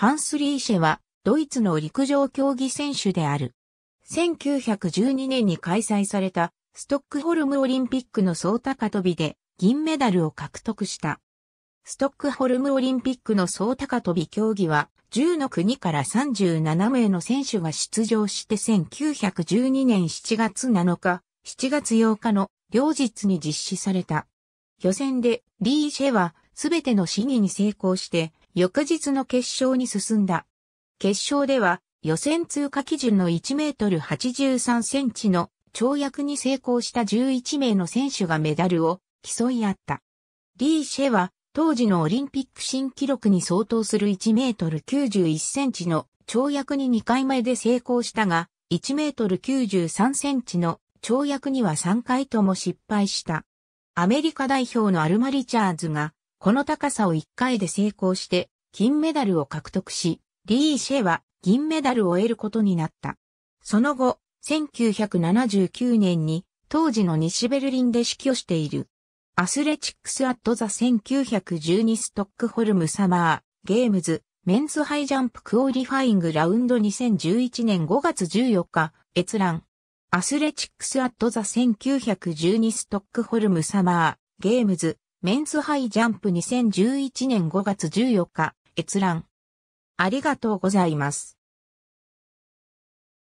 ハンス・リーシェは、ドイツの陸上競技選手である。1912年に開催された、ストックホルムオリンピックの総高跳びで、銀メダルを獲得した。ストックホルムオリンピックの総高跳び競技は、10の国から37名の選手が出場して1912年7月7日、7月8日の両日に実施された。予選でリーシェはすべての試技に成功して翌日の決勝に進んだ。決勝では予選通過基準の1メートル83センチの跳躍に成功した11名の選手がメダルを競い合った。リー・シェは当時のオリンピック新記録に相当する1メートル91センチの跳躍に2回目で成功したが、1メートル93センチの跳躍には3回とも失敗した。アメリカ代表のアルマ・リチャーズがこの高さを1回で成功して金メダルを獲得し、リー・シェは銀メダルを得ることになった。その後、1979年に当時の西ベルリンで指揮をしている。アスレチックス・アット・ザ1912ストックホルム・サマー・ゲームズ・メンズ・ハイジャンプ・クオリファイング・ラウンド2011年5月14日、閲覧。アスレチックス・アット・ザ1912ストックホルム・サマー・ゲームズメンズハイジャンプ2011年5月14日、閲覧。ありがとうございます。